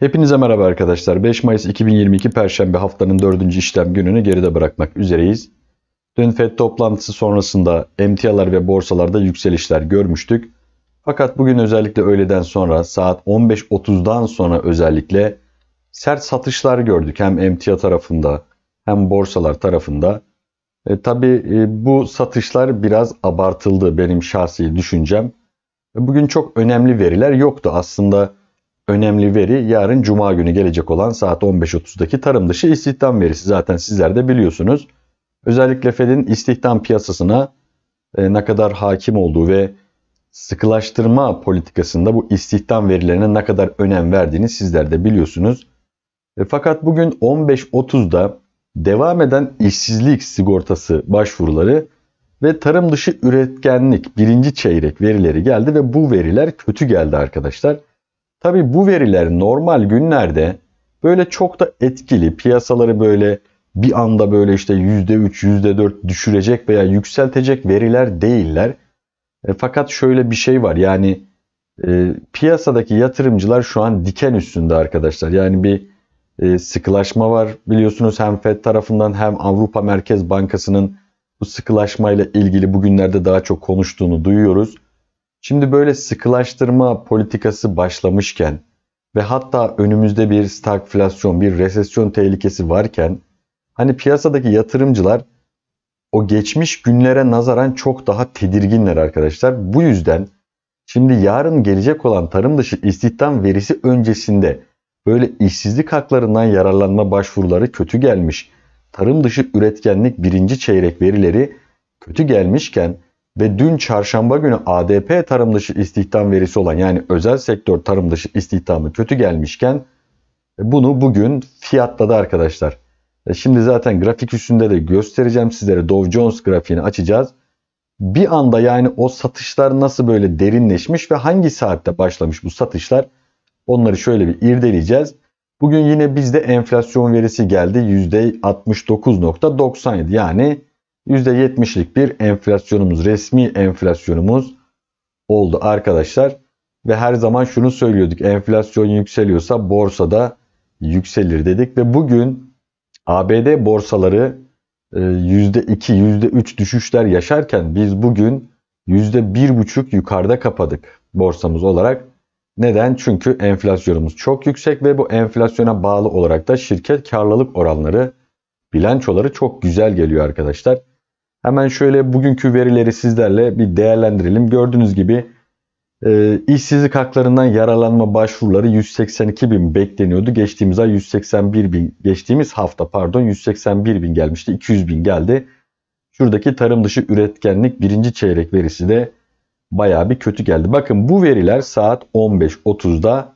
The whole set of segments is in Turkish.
Hepinize merhaba arkadaşlar. 5 Mayıs 2022 Perşembe haftanın 4. işlem gününü geride bırakmak üzereyiz. Dün FED toplantısı sonrasında emtialar ve borsalarda yükselişler görmüştük. Fakat bugün özellikle öğleden sonra saat 15.30'dan sonra özellikle sert satışlar gördük. Hem emtia tarafında hem borsalar tarafında. E, tabii e, bu satışlar biraz abartıldı benim şahsi düşüncem. E, bugün çok önemli veriler yoktu aslında önemli veri yarın cuma günü gelecek olan saat 15.30'daki tarım dışı istihdam verisi. Zaten sizler de biliyorsunuz. Özellikle Fed'in istihdam piyasasına e, ne kadar hakim olduğu ve sıkılaştırma politikasında bu istihdam verilerine ne kadar önem verdiğini sizler de biliyorsunuz. E, fakat bugün 15.30'da devam eden işsizlik sigortası başvuruları ve tarım dışı üretkenlik birinci çeyrek verileri geldi ve bu veriler kötü geldi arkadaşlar. Tabi bu veriler normal günlerde böyle çok da etkili piyasaları böyle bir anda böyle işte %3, %4 düşürecek veya yükseltecek veriler değiller. E, fakat şöyle bir şey var yani e, piyasadaki yatırımcılar şu an diken üstünde arkadaşlar. Yani bir e, sıkılaşma var biliyorsunuz hem FED tarafından hem Avrupa Merkez Bankası'nın bu sıkılaşmayla ilgili bugünlerde daha çok konuştuğunu duyuyoruz. Şimdi böyle sıkılaştırma politikası başlamışken ve hatta önümüzde bir stagflasyon, bir resesyon tehlikesi varken hani piyasadaki yatırımcılar o geçmiş günlere nazaran çok daha tedirginler arkadaşlar. Bu yüzden şimdi yarın gelecek olan tarım dışı istihdam verisi öncesinde böyle işsizlik haklarından yararlanma başvuruları kötü gelmiş. Tarım dışı üretkenlik birinci çeyrek verileri kötü gelmişken ve dün çarşamba günü ADP tarım dışı istihdam verisi olan yani özel sektör tarım dışı istihdamı kötü gelmişken e, bunu bugün fiyatladı arkadaşlar. E, şimdi zaten grafik üstünde de göstereceğim sizlere Dow Jones grafiğini açacağız. Bir anda yani o satışlar nasıl böyle derinleşmiş ve hangi saatte başlamış bu satışlar onları şöyle bir irdeleyeceğiz. Bugün yine bizde enflasyon verisi geldi %69.97 yani %70'lik bir enflasyonumuz, resmi enflasyonumuz oldu arkadaşlar. Ve her zaman şunu söylüyorduk. Enflasyon yükseliyorsa borsada yükselir dedik. Ve bugün ABD borsaları %2, e, %3 düşüşler yaşarken biz bugün %1,5 yukarıda kapadık borsamız olarak. Neden? Çünkü enflasyonumuz çok yüksek ve bu enflasyona bağlı olarak da şirket karlılık oranları, bilançoları çok güzel geliyor arkadaşlar. Hemen şöyle bugünkü verileri sizlerle bir değerlendirelim. Gördüğünüz gibi e, işsizlik haklarından yaralanma başvuruları 182 bin bekleniyordu. Geçtiğimiz ay 181 bin, geçtiğimiz hafta pardon 181 bin gelmişti. 200 bin geldi. Şuradaki tarım dışı üretkenlik birinci çeyrek verisi de baya bir kötü geldi. Bakın bu veriler saat 15.30'da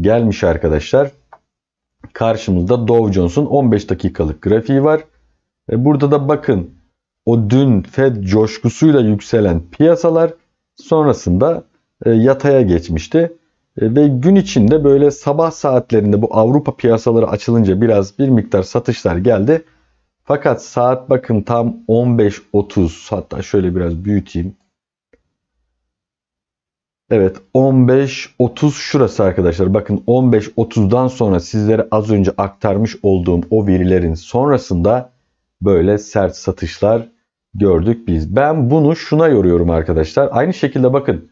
gelmiş arkadaşlar. Karşımızda Dow Jones'un 15 dakikalık grafiği var. E, burada da bakın o dün Fed coşkusuyla yükselen piyasalar sonrasında e, yataya geçmişti. E, ve gün içinde böyle sabah saatlerinde bu Avrupa piyasaları açılınca biraz bir miktar satışlar geldi. Fakat saat bakın tam 15.30 hatta şöyle biraz büyüteyim. Evet 15.30 şurası arkadaşlar. Bakın 15.30'dan sonra sizlere az önce aktarmış olduğum o verilerin sonrasında böyle sert satışlar gördük biz. Ben bunu şuna yoruyorum arkadaşlar. Aynı şekilde bakın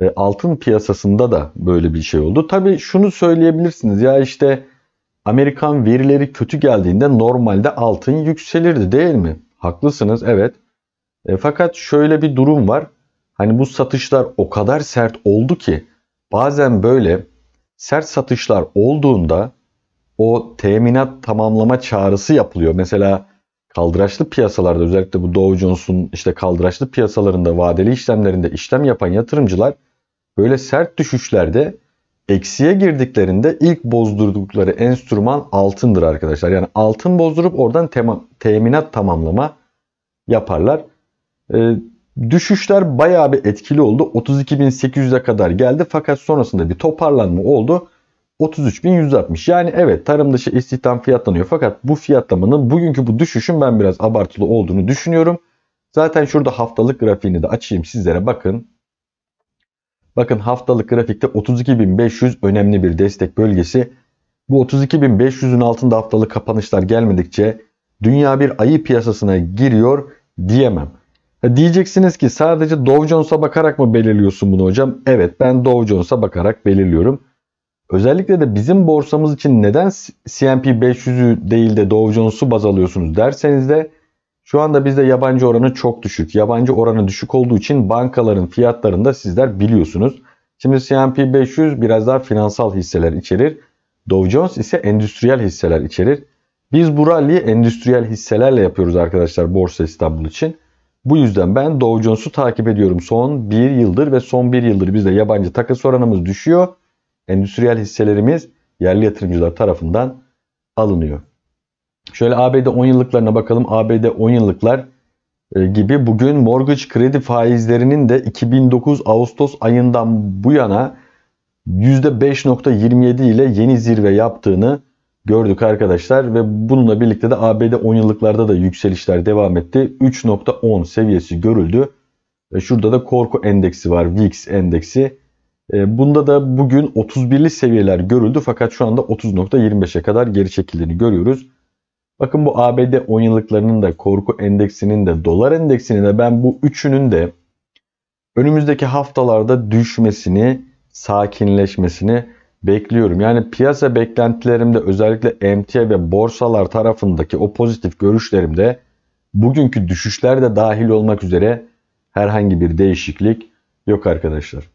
e, altın piyasasında da böyle bir şey oldu. Tabii şunu söyleyebilirsiniz ya işte Amerikan verileri kötü geldiğinde normalde altın yükselirdi değil mi? Haklısınız evet. E, fakat şöyle bir durum var. Hani bu satışlar o kadar sert oldu ki bazen böyle sert satışlar olduğunda o teminat tamamlama çağrısı yapılıyor. Mesela kaldıraçlı piyasalarda özellikle bu Dow Jones'un işte kaldıraçlı piyasalarında vadeli işlemlerinde işlem yapan yatırımcılar böyle sert düşüşlerde eksiye girdiklerinde ilk bozdurdukları enstrüman altındır arkadaşlar. Yani altın bozdurup oradan tema, teminat tamamlama yaparlar. Ee, düşüşler bayağı bir etkili oldu. 32.800'e kadar geldi fakat sonrasında bir toparlanma oldu. 33.160. Yani evet tarım dışı istihdam fiyatlanıyor. Fakat bu fiyatlamanın bugünkü bu düşüşün ben biraz abartılı olduğunu düşünüyorum. Zaten şurada haftalık grafiğini de açayım sizlere bakın. Bakın haftalık grafikte 32.500 önemli bir destek bölgesi. Bu 32.500'ün altında haftalık kapanışlar gelmedikçe dünya bir ayı piyasasına giriyor diyemem. Ha diyeceksiniz ki sadece Dow Jones'a bakarak mı belirliyorsun bunu hocam? Evet ben Dow Jones'a bakarak belirliyorum. Özellikle de bizim borsamız için neden S&P 500'ü değil de Dow Jones'u baz alıyorsunuz derseniz de şu anda bizde yabancı oranı çok düşük. Yabancı oranı düşük olduğu için bankaların fiyatlarını da sizler biliyorsunuz. Şimdi S&P 500 biraz daha finansal hisseler içerir. Dow Jones ise endüstriyel hisseler içerir. Biz bu rally'i endüstriyel hisselerle yapıyoruz arkadaşlar Borsa İstanbul için. Bu yüzden ben Dow Jones'u takip ediyorum son 1 yıldır ve son 1 yıldır bizde yabancı takas oranımız düşüyor endüstriyel hisselerimiz yerli yatırımcılar tarafından alınıyor. Şöyle ABD 10 yıllıklarına bakalım. ABD 10 yıllıklar e, gibi bugün mortgage kredi faizlerinin de 2009 Ağustos ayından bu yana %5.27 ile yeni zirve yaptığını gördük arkadaşlar ve bununla birlikte de ABD 10 yıllıklarda da yükselişler devam etti. 3.10 seviyesi görüldü. Şurada da korku endeksi var, VIX endeksi. E, bunda da bugün 31'li seviyeler görüldü fakat şu anda 30.25'e kadar geri çekildiğini görüyoruz. Bakın bu ABD 10 yıllıklarının da korku endeksinin de dolar endeksinin de ben bu üçünün de önümüzdeki haftalarda düşmesini, sakinleşmesini bekliyorum. Yani piyasa beklentilerimde özellikle emtia ve borsalar tarafındaki o pozitif görüşlerimde bugünkü düşüşler de dahil olmak üzere herhangi bir değişiklik yok arkadaşlar.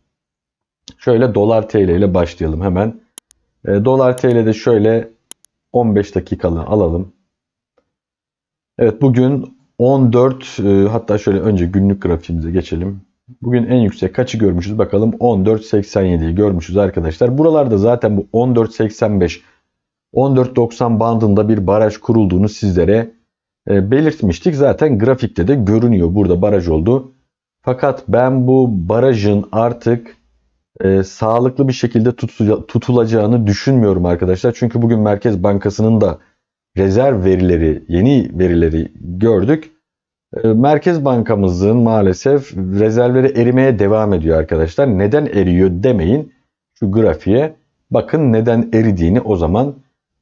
Şöyle dolar TL ile başlayalım hemen. E, dolar TL'de şöyle 15 dakikalığı alalım. Evet bugün 14 e, hatta şöyle önce günlük grafiğimize geçelim. Bugün en yüksek kaçı görmüşüz bakalım 14.87'yi görmüşüz arkadaşlar. Buralarda zaten bu 14.85 14.90 bandında bir baraj kurulduğunu sizlere e, belirtmiştik. Zaten grafikte de görünüyor burada baraj oldu. Fakat ben bu barajın artık e, sağlıklı bir şekilde tutula, tutulacağını düşünmüyorum arkadaşlar. Çünkü bugün Merkez Bankası'nın da rezerv verileri, yeni verileri gördük. E, Merkez Bankamızın maalesef rezervleri erimeye devam ediyor arkadaşlar. Neden eriyor demeyin şu grafiğe. Bakın neden eridiğini o zaman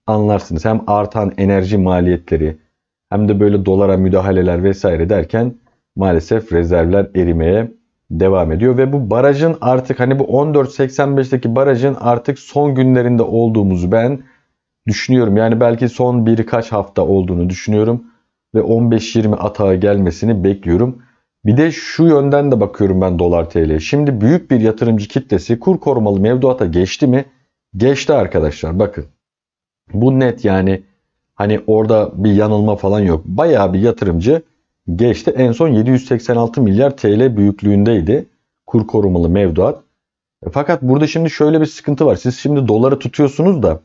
anlarsınız. Hem artan enerji maliyetleri hem de böyle dolara müdahaleler vesaire derken maalesef rezervler erimeye devam ediyor ve bu barajın artık hani bu 14.85'teki barajın artık son günlerinde olduğumuzu ben düşünüyorum. Yani belki son birkaç hafta olduğunu düşünüyorum ve 15-20 atağa gelmesini bekliyorum. Bir de şu yönden de bakıyorum ben dolar TL. Şimdi büyük bir yatırımcı kitlesi kur korumalı mevduata geçti mi? Geçti arkadaşlar bakın. Bu net yani hani orada bir yanılma falan yok. Bayağı bir yatırımcı geçti. En son 786 milyar TL büyüklüğündeydi kur korumalı mevduat. E, fakat burada şimdi şöyle bir sıkıntı var. Siz şimdi doları tutuyorsunuz da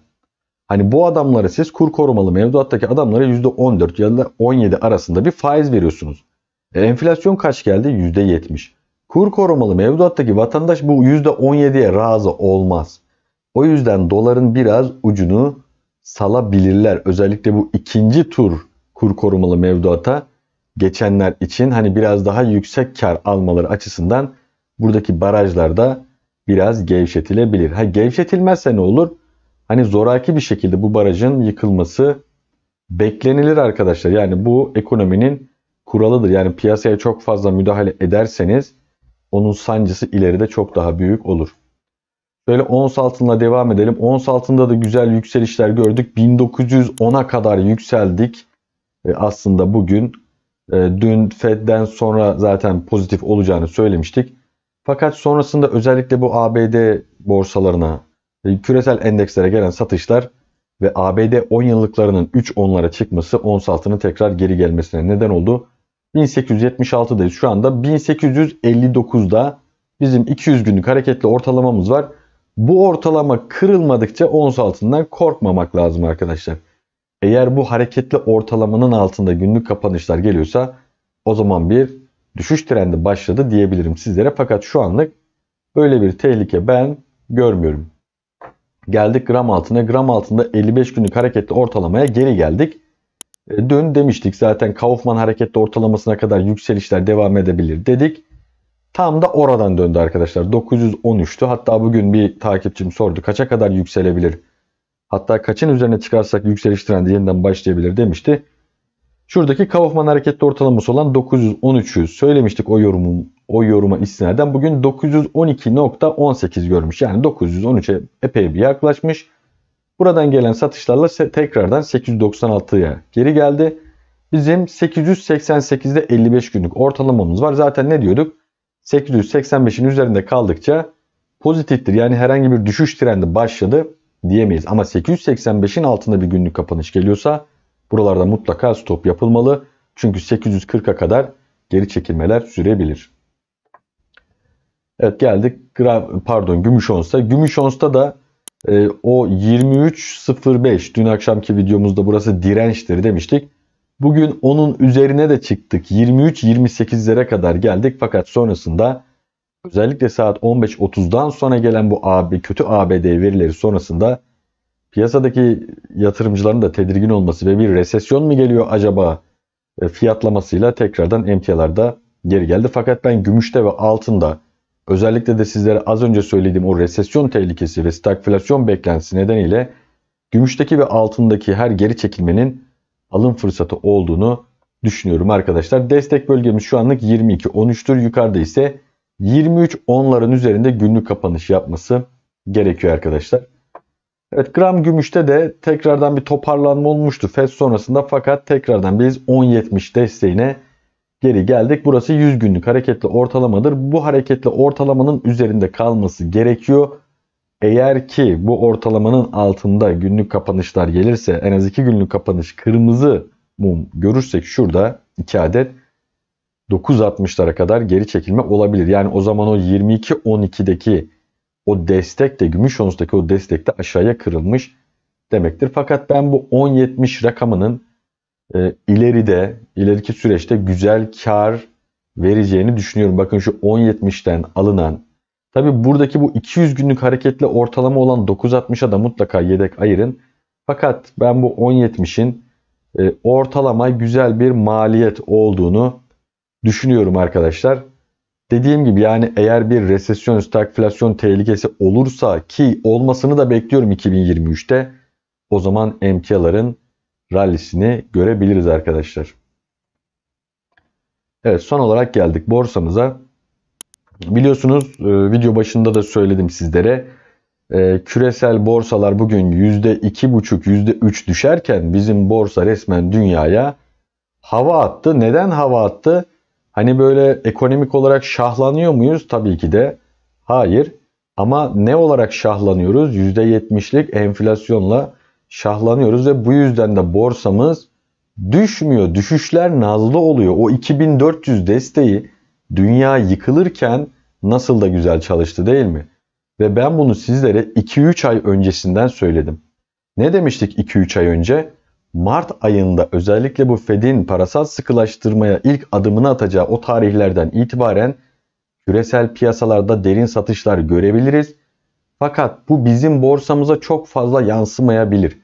hani bu adamlara siz kur korumalı mevduattaki adamlara %14 ya da 17 arasında bir faiz veriyorsunuz. E, enflasyon kaç geldi? %70. Kur korumalı mevduattaki vatandaş bu %17'ye razı olmaz. O yüzden doların biraz ucunu salabilirler. Özellikle bu ikinci tur kur korumalı mevduata geçenler için hani biraz daha yüksek kar almaları açısından buradaki barajlar da biraz gevşetilebilir. Ha gevşetilmezse ne olur? Hani zoraki bir şekilde bu barajın yıkılması beklenilir arkadaşlar. Yani bu ekonominin kuralıdır. Yani piyasaya çok fazla müdahale ederseniz onun sancısı ileride çok daha büyük olur. Böyle ons altınla devam edelim. Ons altında da güzel yükselişler gördük. 1910'a kadar yükseldik. E aslında bugün ee, dün Fed'den sonra zaten pozitif olacağını söylemiştik. Fakat sonrasında özellikle bu ABD borsalarına, e, küresel endekslere gelen satışlar ve ABD 10 yıllıklarının 3 onlara çıkması ons altının tekrar geri gelmesine neden oldu. 1876'dayız şu anda. 1859'da bizim 200 günlük hareketli ortalamamız var. Bu ortalama kırılmadıkça ons altından korkmamak lazım arkadaşlar. Eğer bu hareketli ortalamanın altında günlük kapanışlar geliyorsa o zaman bir düşüş trendi başladı diyebilirim sizlere. Fakat şu anlık böyle bir tehlike ben görmüyorum. Geldik gram altına. Gram altında 55 günlük hareketli ortalamaya geri geldik. E, dün demiştik zaten Kaufman hareketli ortalamasına kadar yükselişler devam edebilir dedik. Tam da oradan döndü arkadaşlar. 913'tü. Hatta bugün bir takipçim sordu. Kaça kadar yükselebilir Hatta kaçın üzerine çıkarsak yükseliş trendi yeniden başlayabilir demişti. Şuradaki Kaufman hareketli ortalaması olan 913'ü söylemiştik o yorumun o yoruma istinaden bugün 912.18 görmüş. Yani 913'e epey bir yaklaşmış. Buradan gelen satışlarla tekrardan 896'ya geri geldi. Bizim 888'de 55 günlük ortalamamız var. Zaten ne diyorduk? 885'in üzerinde kaldıkça pozitiftir. Yani herhangi bir düşüş trendi başladı diyemeyiz. Ama 885'in altında bir günlük kapanış geliyorsa buralarda mutlaka stop yapılmalı. Çünkü 840'a kadar geri çekilmeler sürebilir. Evet geldik pardon gümüş onsta. Gümüş onsta da e, o 23.05 dün akşamki videomuzda burası dirençtir demiştik. Bugün onun üzerine de çıktık. 23-28'lere kadar geldik fakat sonrasında Özellikle saat 15.30'dan sonra gelen bu AB, kötü ABD verileri sonrasında piyasadaki yatırımcıların da tedirgin olması ve bir resesyon mu geliyor acaba e, fiyatlamasıyla tekrardan emtialarda geri geldi. Fakat ben gümüşte ve altında özellikle de sizlere az önce söylediğim o resesyon tehlikesi ve stagflasyon beklentisi nedeniyle gümüşteki ve altındaki her geri çekilmenin alım fırsatı olduğunu düşünüyorum arkadaşlar. Destek bölgemiz şu anlık 22.13'tür. Yukarıda ise 23 onların üzerinde günlük kapanış yapması gerekiyor arkadaşlar. Evet gram gümüşte de tekrardan bir toparlanma olmuştu FED sonrasında fakat tekrardan biz 10.70 desteğine geri geldik. Burası 100 günlük hareketli ortalamadır. Bu hareketli ortalamanın üzerinde kalması gerekiyor. Eğer ki bu ortalamanın altında günlük kapanışlar gelirse en az 2 günlük kapanış kırmızı mum görürsek şurada 2 adet 9.60'lara kadar geri çekilme olabilir. Yani o zaman o 22.12'deki o destek de gümüş onustaki o destek de aşağıya kırılmış demektir. Fakat ben bu 10.70 rakamının e, ileride, ileriki süreçte güzel kar vereceğini düşünüyorum. Bakın şu 10.70'ten alınan. Tabi buradaki bu 200 günlük hareketle ortalama olan 9.60'a da mutlaka yedek ayırın. Fakat ben bu 10.70'in e, ortalama güzel bir maliyet olduğunu düşünüyorum arkadaşlar. Dediğim gibi yani eğer bir resesyon, stagflasyon tehlikesi olursa ki olmasını da bekliyorum 2023'te o zaman emtiaların rallisini görebiliriz arkadaşlar. Evet son olarak geldik borsamıza. Biliyorsunuz e, video başında da söyledim sizlere. E, küresel borsalar bugün %2,5-%3 düşerken bizim borsa resmen dünyaya hava attı. Neden hava attı? Hani böyle ekonomik olarak şahlanıyor muyuz? Tabii ki de hayır. Ama ne olarak şahlanıyoruz? %70'lik enflasyonla şahlanıyoruz ve bu yüzden de borsamız düşmüyor. Düşüşler nazlı oluyor. O 2400 desteği dünya yıkılırken nasıl da güzel çalıştı değil mi? Ve ben bunu sizlere 2-3 ay öncesinden söyledim. Ne demiştik 2-3 ay önce? Mart ayında özellikle bu Fed'in parasal sıkılaştırmaya ilk adımını atacağı o tarihlerden itibaren küresel piyasalarda derin satışlar görebiliriz. Fakat bu bizim borsamıza çok fazla yansımayabilir.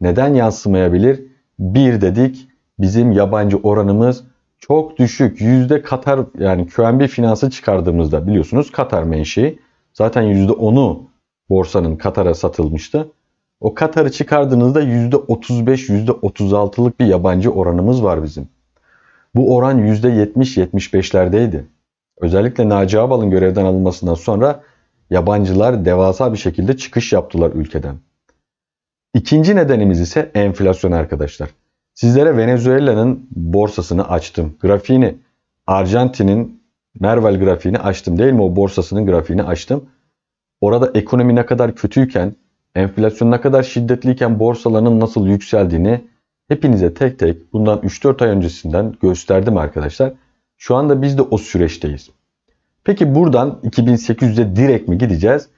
Neden yansımayabilir? Bir dedik bizim yabancı oranımız çok düşük. Yüzde Katar yani QNB finansı çıkardığımızda biliyorsunuz Katar menşei. Zaten yüzde %10'u borsanın Katar'a satılmıştı. O Katar'ı çıkardığınızda %35-%36'lık bir yabancı oranımız var bizim. Bu oran %70-75'lerdeydi. Özellikle Naci Ağbal'ın görevden alınmasından sonra yabancılar devasa bir şekilde çıkış yaptılar ülkeden. İkinci nedenimiz ise enflasyon arkadaşlar. Sizlere Venezuela'nın borsasını açtım. Grafiğini Arjantin'in Merval grafiğini açtım değil mi? O borsasının grafiğini açtım. Orada ekonomi ne kadar kötüyken enflasyon ne kadar şiddetliyken borsaların nasıl yükseldiğini hepinize tek tek bundan 3-4 ay öncesinden gösterdim arkadaşlar. Şu anda biz de o süreçteyiz. Peki buradan 2800'e direkt mi gideceğiz?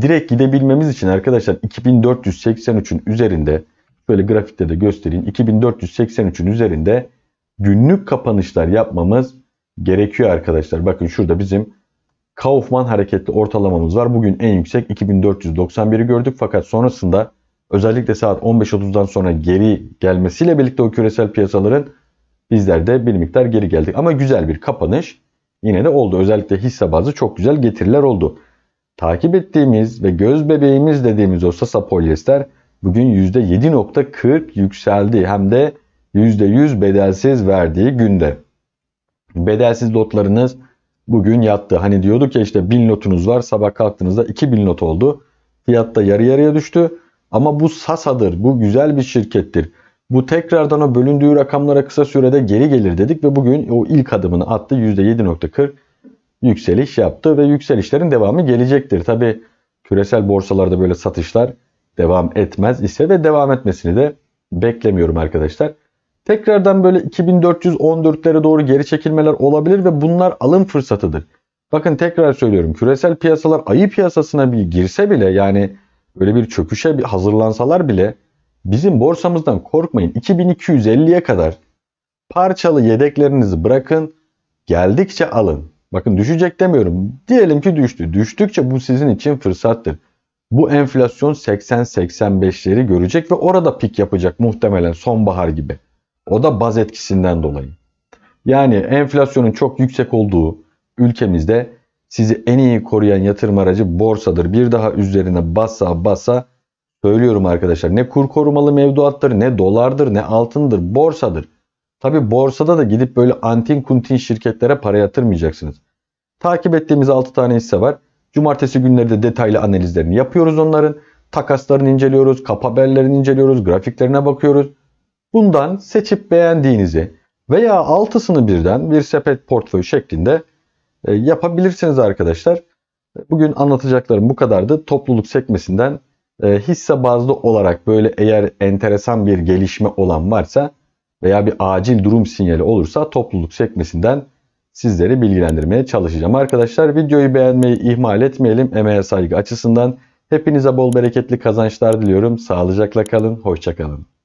Direkt gidebilmemiz için arkadaşlar 2483'ün üzerinde böyle grafikte de göstereyim. 2483'ün üzerinde günlük kapanışlar yapmamız gerekiyor arkadaşlar. Bakın şurada bizim Kaufman hareketli ortalamamız var. Bugün en yüksek 2491'i gördük fakat sonrasında özellikle saat 15.30'dan sonra geri gelmesiyle birlikte o küresel piyasaların bizler de bir miktar geri geldik. Ama güzel bir kapanış yine de oldu. Özellikle hisse bazı çok güzel getiriler oldu. Takip ettiğimiz ve göz bebeğimiz dediğimiz olsa Sasa polyester bugün %7.40 yükseldi. Hem de %100 bedelsiz verdiği günde. Bedelsiz lotlarınız bugün yattı. Hani diyorduk ya işte 1000 lotunuz var sabah kalktığınızda 2000 lot oldu. Fiyat da yarı yarıya düştü. Ama bu SASA'dır. Bu güzel bir şirkettir. Bu tekrardan o bölündüğü rakamlara kısa sürede geri gelir dedik ve bugün o ilk adımını attı. %7.40 yükseliş yaptı ve yükselişlerin devamı gelecektir. Tabi küresel borsalarda böyle satışlar devam etmez ise ve devam etmesini de beklemiyorum arkadaşlar. Tekrardan böyle 2414'lere doğru geri çekilmeler olabilir ve bunlar alım fırsatıdır. Bakın tekrar söylüyorum küresel piyasalar ayı piyasasına bir girse bile yani böyle bir çöküşe bir hazırlansalar bile bizim borsamızdan korkmayın. 2250'ye kadar parçalı yedeklerinizi bırakın geldikçe alın. Bakın düşecek demiyorum. Diyelim ki düştü. Düştükçe bu sizin için fırsattır. Bu enflasyon 80-85'leri görecek ve orada pik yapacak muhtemelen sonbahar gibi. O da baz etkisinden dolayı. Yani enflasyonun çok yüksek olduğu ülkemizde sizi en iyi koruyan yatırım aracı borsadır. Bir daha üzerine bassa bassa söylüyorum arkadaşlar. Ne kur korumalı mevduattır, ne dolardır, ne altındır, borsadır. Tabi borsada da gidip böyle antin kuntin şirketlere para yatırmayacaksınız. Takip ettiğimiz 6 tane hisse var. Cumartesi günleri de detaylı analizlerini yapıyoruz onların. Takaslarını inceliyoruz, kap haberlerini inceliyoruz, grafiklerine bakıyoruz. Bundan seçip beğendiğinizi veya altısını birden bir sepet portföyü şeklinde e, yapabilirsiniz arkadaşlar. Bugün anlatacaklarım bu kadardı. Topluluk sekmesinden e, hisse bazlı olarak böyle eğer enteresan bir gelişme olan varsa veya bir acil durum sinyali olursa topluluk sekmesinden sizleri bilgilendirmeye çalışacağım. Arkadaşlar videoyu beğenmeyi ihmal etmeyelim. Emeğe saygı açısından hepinize bol bereketli kazançlar diliyorum. Sağlıcakla kalın, hoşçakalın.